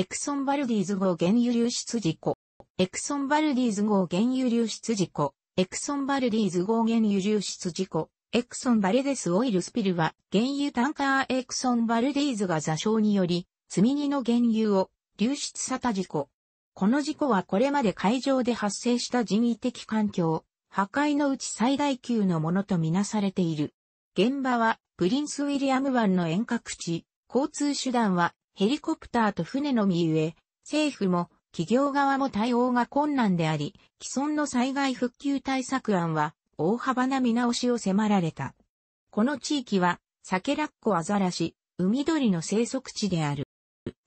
エクソンバルディーズ号原油流出事故。エクソンバルディーズ号原油流出事故。エクソンバルディーズ号原油流出事故。エクソンバルデスオイルスピルは、原油タンカーエクソンバルディーズが座礁により、積み荷の原油を流出さた事故。この事故はこれまで海上で発生した人為的環境、破壊のうち最大級のものとみなされている。現場は、プリンスウィリアム湾の遠隔地、交通手段はヘリコプターと船のみゆえ、政府も企業側も対応が困難であり、既存の災害復旧対策案は大幅な見直しを迫られた。この地域は、サケラッコアザラシ、海鳥の生息地である。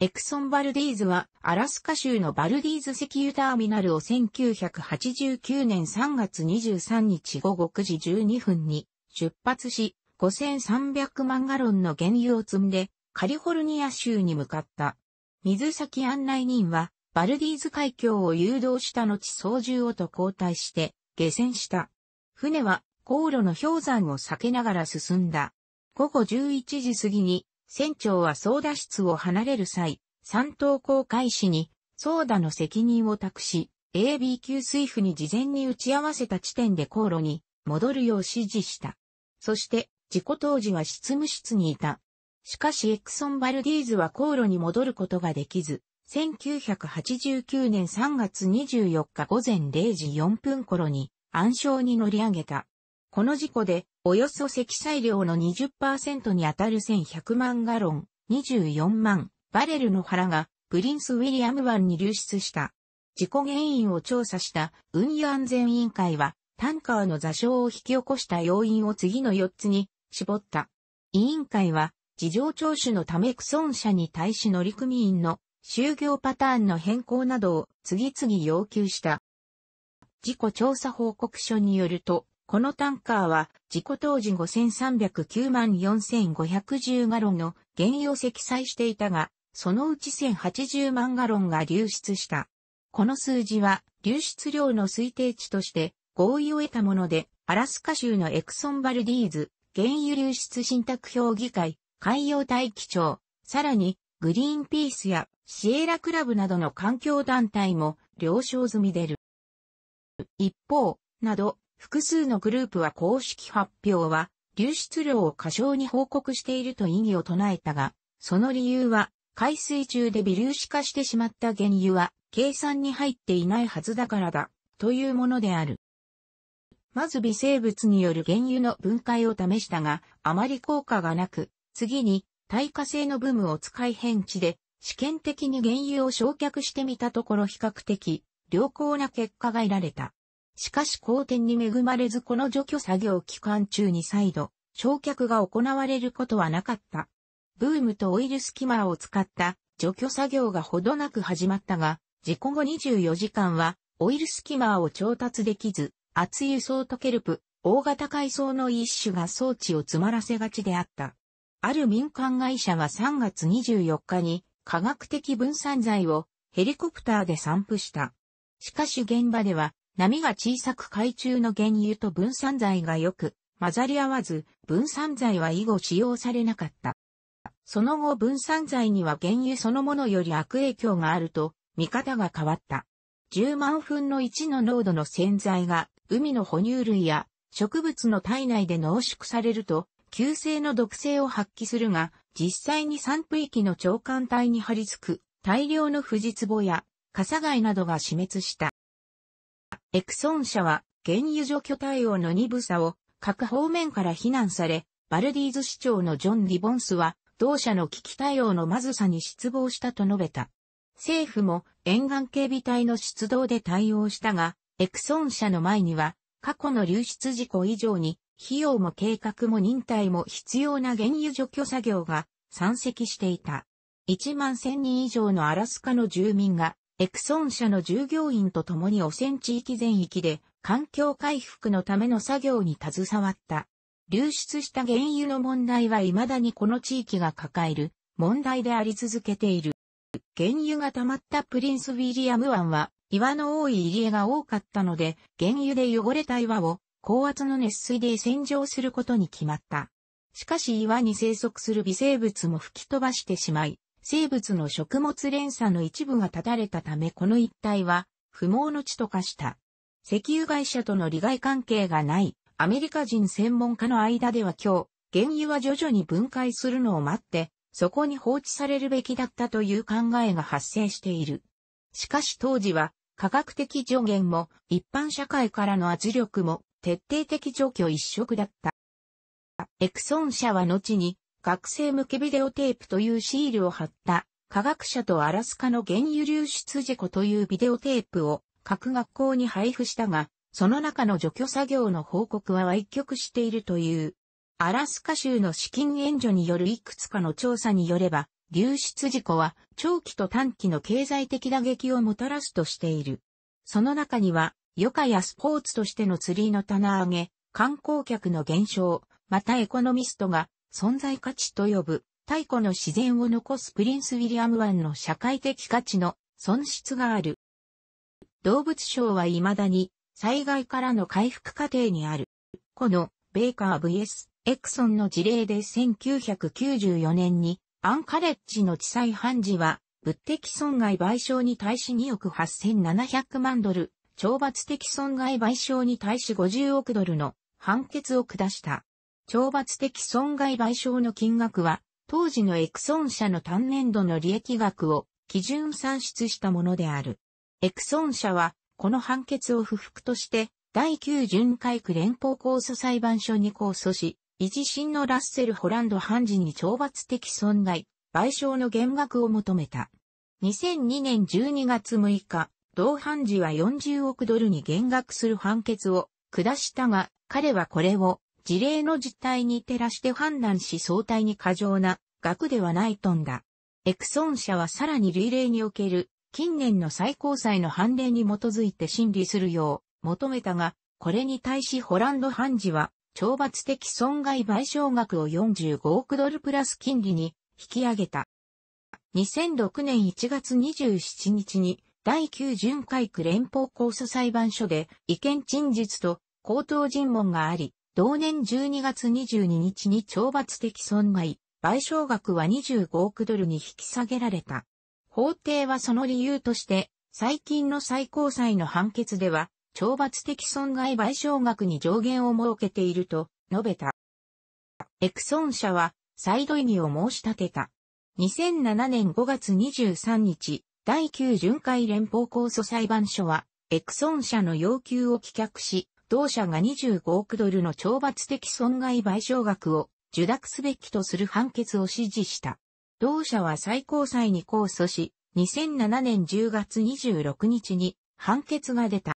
エクソンバルディーズは、アラスカ州のバルディーズ石油ターミナルを1989年3月23日午後9時12分に出発し、5300万ガロンの原油を積んで、カリフォルニア州に向かった。水先案内人は、バルディーズ海峡を誘導した後操縦をと交代して、下船した。船は、航路の氷山を避けながら進んだ。午後11時過ぎに、船長は操舵室を離れる際、三等航海士に、操舵の責任を託し、AB 級水夫に事前に打ち合わせた地点で航路に戻るよう指示した。そして、事故当時は執務室にいたしかしエクソン・バルディーズは航路に戻ることができず、1989年3月24日午前0時4分頃に暗礁に乗り上げた。この事故で、およそ積載量の20%に当たる1100万ガロン、24万バレルの腹がプリンス・ウィリアム湾に流出した。事故原因を調査した運輸安全委員会は、タンカーの座礁を引き起こした要因を次の4つに絞った。委員会は、事情聴取のためソン者に対し乗組員の就業パターンの変更などを次々要求した。事故調査報告書によると、このタンカーは事故当時5309万4510ガロンの原油を積載していたが、そのうち1080万ガロンが流出した。この数字は流出量の推定値として合意を得たもので、アラスカ州のエクソンバルディーズ原油流出信託評議会海洋大気庁、さらに、グリーンピースやシエラクラブなどの環境団体も了承済みでる。一方、など、複数のグループは公式発表は、流出量を過小に報告していると異議を唱えたが、その理由は、海水中で微粒子化してしまった原油は、計算に入っていないはずだからだ、というものである。まず微生物による原油の分解を試したが、あまり効果がなく、次に、耐火性のブームを使い変地で、試験的に原油を焼却してみたところ比較的、良好な結果が得られた。しかし好天に恵まれずこの除去作業期間中に再度、焼却が行われることはなかった。ブームとオイルスキマーを使った除去作業がほどなく始まったが、事故後24時間はオイルスキマーを調達できず、厚輸送とケルプ、大型海藻の一種が装置を詰まらせがちであった。ある民間会社は3月24日に科学的分散剤をヘリコプターで散布した。しかし現場では波が小さく海中の原油と分散剤がよく混ざり合わず分散剤は以後使用されなかった。その後分散剤には原油そのものより悪影響があると見方が変わった。10万分の1の濃度の洗剤が海の哺乳類や植物の体内で濃縮されると急性の毒性を発揮するが、実際に散布域の長官体に張り付く大量の富士壺やカ貝などが死滅した。エクソン社は原油除去対応の鈍さを各方面から非難され、バルディーズ市長のジョン・リボンスは同社の危機対応のまずさに失望したと述べた。政府も沿岸警備隊の出動で対応したが、エクソン社の前には過去の流出事故以上に費用も計画も忍耐も必要な原油除去作業が山積していた。1万1000人以上のアラスカの住民が、エクソン社の従業員と共に汚染地域全域で環境回復のための作業に携わった。流出した原油の問題は未だにこの地域が抱える問題であり続けている。原油が溜まったプリンスウィリアム湾は岩の多い入り江が多かったので、原油で汚れた岩を高圧の熱水で洗浄することに決まった。しかし岩に生息する微生物も吹き飛ばしてしまい、生物の食物連鎖の一部が断たれたためこの一帯は不毛の地と化した。石油会社との利害関係がないアメリカ人専門家の間では今日、原油は徐々に分解するのを待って、そこに放置されるべきだったという考えが発生している。しかし当時は科学的上限も一般社会からの圧力も徹底的除去一色だった。エクソン社は後に学生向けビデオテープというシールを貼った科学者とアラスカの原油流出事故というビデオテープを各学校に配布したが、その中の除去作業の報告は歪曲しているという。アラスカ州の資金援助によるいくつかの調査によれば、流出事故は長期と短期の経済的打撃をもたらすとしている。その中には余暇やスポーツとしての釣りの棚上げ、観光客の減少、またエコノミストが存在価値と呼ぶ、太古の自然を残すプリンス・ウィリアム湾の社会的価値の損失がある。動物省は未だに災害からの回復過程にある。このベイカー vs エクソンの事例で1994年にアンカレッジの地裁判事は物的損害賠償に対し2億8700万ドル懲罰的損害賠償に対し50億ドルの判決を下した。懲罰的損害賠償の金額は、当時のエクソン社の単年度の利益額を基準算出したものである。エクソン社は、この判決を不服として、第9巡回区連邦控訴裁判所に控訴し、維持審のラッセル・ホランド判事に懲罰的損害、賠償の減額を求めた。2002年12月6日、同判事は40億ドルに減額する判決を下したが、彼はこれを事例の実態に照らして判断し相対に過剰な額ではないとんだ。エクソン社はさらに類例における近年の最高裁の判例に基づいて審理するよう求めたが、これに対しホランド判事は懲罰的損害賠償額を45億ドルプラス金利に引き上げた。2006年1月27日に第9巡回区連邦控訴裁判所で意見陳述と口頭尋問があり、同年12月22日に懲罰的損害、賠償額は25億ドルに引き下げられた。法廷はその理由として、最近の最高裁の判決では、懲罰的損害賠償額に上限を設けていると述べた。エクソン社は再度意味を申し立てた。2007年5月23日、第9巡回連邦控訴裁判所は、エクソン社の要求を棄却し、同社が25億ドルの懲罰的損害賠償額を受諾すべきとする判決を指示した。同社は最高裁に控訴し、2007年10月26日に判決が出た。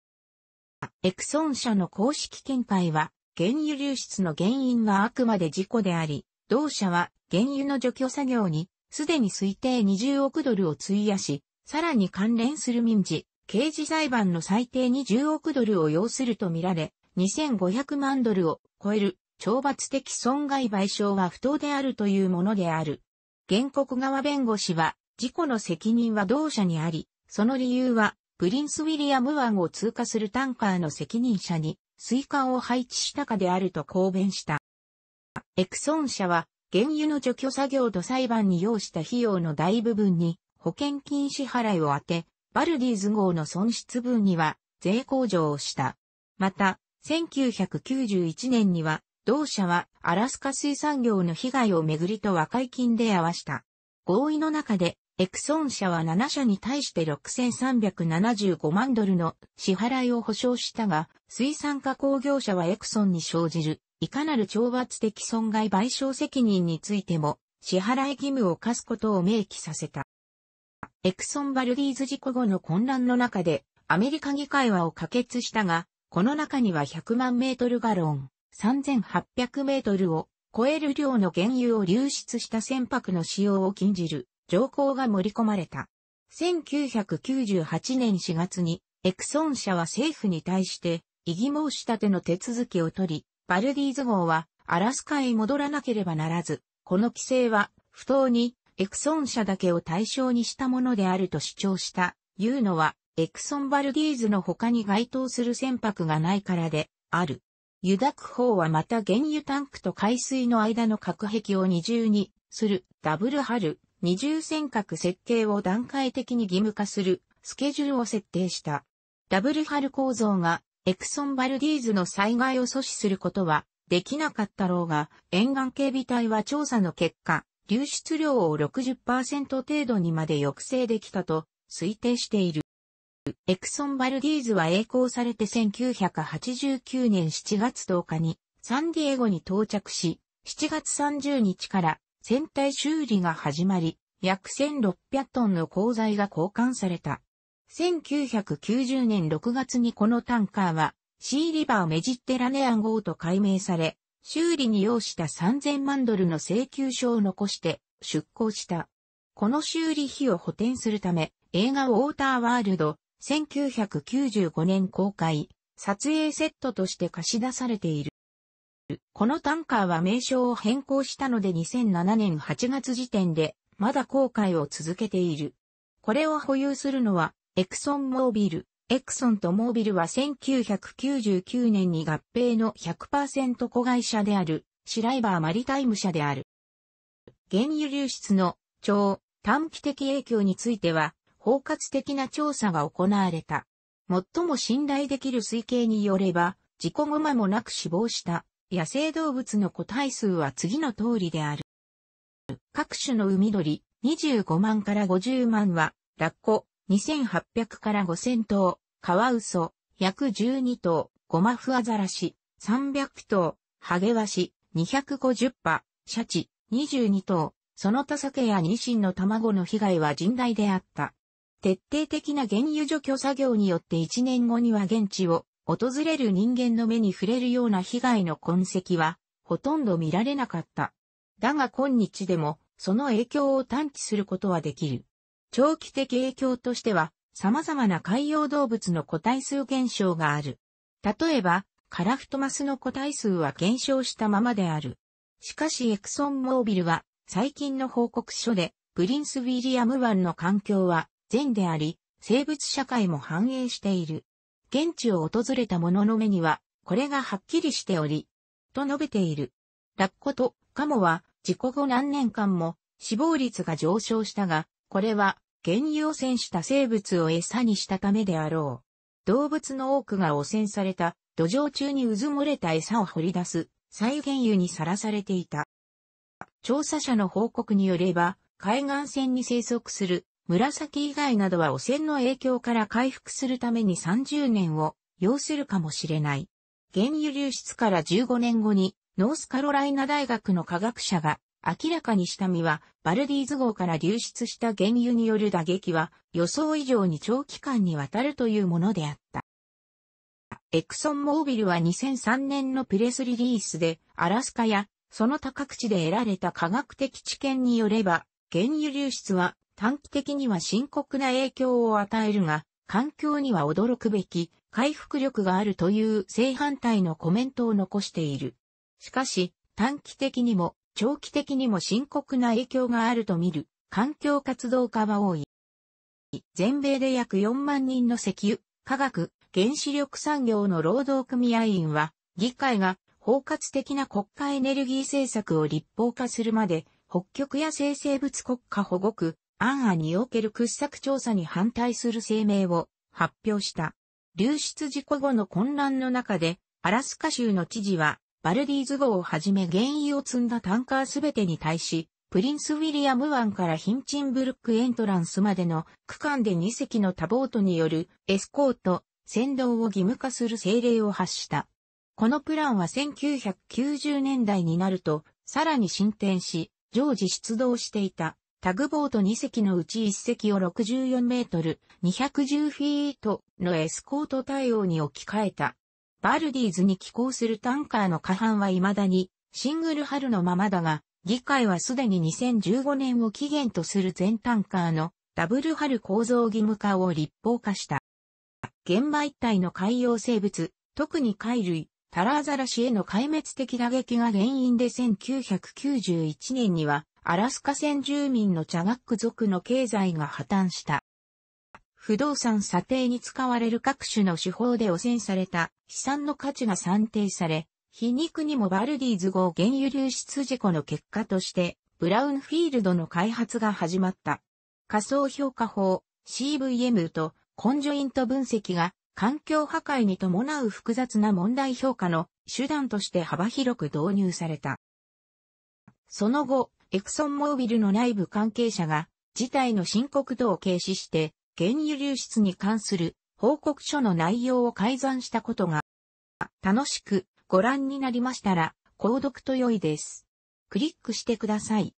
エクソン社の公式見解は、原油流出の原因はあくまで事故であり、同社は原油の除去作業にすでに推定20億ドルを費やし、さらに関連する民事、刑事裁判の最低に10億ドルを要するとみられ、2500万ドルを超える懲罰的損害賠償は不当であるというものである。原告側弁護士は、事故の責任は同社にあり、その理由は、プリンス・ウィリアム湾を通過するタンカーの責任者に、水管を配置したかであると公弁した。エクソン社は、原油の除去作業と裁判に要した費用の大部分に、保険金支払いを当て、バルディーズ号の損失分には税控除をした。また、1991年には、同社はアラスカ水産業の被害をめぐりと和解金で合わした。合意の中で、エクソン社は7社に対して6375万ドルの支払いを保証したが、水産加工業者はエクソンに生じる、いかなる懲罰的損害賠償責任についても、支払い義務を課すことを明記させた。エクソン・バルディーズ事故後の混乱の中で、アメリカ議会はを可決したが、この中には100万メートルガロン、3800メートルを超える量の原油を流出した船舶の使用を禁じる条項が盛り込まれた。1998年4月に、エクソン社は政府に対して、異議申し立ての手続きを取り、バルディーズ号はアラスカへ戻らなければならず、この規制は不当にエクソン社だけを対象にしたものであると主張した、いうのは、エクソンバルディーズの他に該当する船舶がないからで、ある。油濁法はまた原油タンクと海水の間の隔壁を二重にするダブルハル二重尖閣設計を段階的に義務化するスケジュールを設定した。ダブルハル構造がエクソンバルディーズの災害を阻止することはできなかったろうが沿岸警備隊は調査の結果流出量を60%程度にまで抑制できたと推定している。エクソン・バルディーズは栄光されて1989年7月10日にサンディエゴに到着し、7月30日から船体修理が始まり、約1600トンの鋼材が交換された。1990年6月にこのタンカーは、シーリバーメジッテラネアン号と改名され、修理に要した3000万ドルの請求書を残して出向した。この修理費を補填するため、映画ウォーターワールド、1995年公開、撮影セットとして貸し出されている。このタンカーは名称を変更したので2007年8月時点で、まだ公開を続けている。これを保有するのは、エクソンモービル。エクソンとモービルは1999年に合併の100%子会社である、シライバーマリタイム社である。原油流出の超短期的影響については、包括的な調査が行われた。最も信頼できる推計によれば、事故後間もなく死亡した野生動物の個体数は次の通りである。各種の海鳥25万から50万は、ラッコ、2800から5000頭、カワウソ、約12頭、ゴマフアザラシ、300頭、ハゲワシ、250羽、シャチ、22頭、その他酒やニシンの卵の被害は甚大であった。徹底的な原油除去作業によって1年後には現地を訪れる人間の目に触れるような被害の痕跡はほとんど見られなかった。だが今日でもその影響を探知することはできる。長期的影響としては、様々な海洋動物の個体数減少がある。例えば、カラフトマスの個体数は減少したままである。しかしエクソンモービルは、最近の報告書で、プリンス・ウィリアム湾の環境は善であり、生物社会も反映している。現地を訪れた者の目には、これがはっきりしており、と述べている。ラッコとカモは、事故後何年間も死亡率が上昇したが、これは原油汚染した生物を餌にしたためであろう。動物の多くが汚染された土壌中にうずもれた餌を掘り出す再原油にさらされていた。調査者の報告によれば、海岸線に生息する紫以外などは汚染の影響から回復するために30年を要するかもしれない。原油流出から15年後にノースカロライナ大学の科学者が明らかにした身は、バルディーズ号から流出した原油による打撃は、予想以上に長期間にわたるというものであった。エクソンモービルは2003年のプレスリリースで、アラスカや、その他各地で得られた科学的知見によれば、原油流出は短期的には深刻な影響を与えるが、環境には驚くべき回復力があるという正反対のコメントを残している。しかし、短期的にも長期的にも深刻な影響があると見る環境活動家は多い。全米で約4万人の石油、化学、原子力産業の労働組合員は、議会が包括的な国家エネルギー政策を立法化するまで、北極や生成物国家保護区、アンアにおける掘削調査に反対する声明を発表した。流出事故後の混乱の中で、アラスカ州の知事は、バルディーズ号をはじめ原油を積んだタンカーすべてに対し、プリンスウィリアム湾からヒンチンブルックエントランスまでの区間で2隻の多ボートによるエスコート、先導を義務化する政令を発した。このプランは1990年代になると、さらに進展し、常時出動していたタグボート2隻のうち1隻を64メートル、210フィートのエスコート対応に置き換えた。バルディーズに寄港するタンカーの過半は未だにシングル春のままだが、議会はすでに2015年を期限とする全タンカーのダブル春構造義務化を立法化した。現場一帯の海洋生物、特に貝類、タラアザラシへの壊滅的打撃が原因で1991年にはアラスカ先住民のチャガック族の経済が破綻した。不動産査定に使われる各種の手法で汚染された資産の価値が算定され、皮肉にもバルディーズ号原油流出事故の結果として、ブラウンフィールドの開発が始まった。仮想評価法 CVM とコンジョイント分析が環境破壊に伴う複雑な問題評価の手段として幅広く導入された。その後、エクソンモービルの内部関係者が事態の深刻度を軽視して原油流出に関する報告書の内容を改ざんしたことが、楽しくご覧になりましたら、購読と良いです。クリックしてください。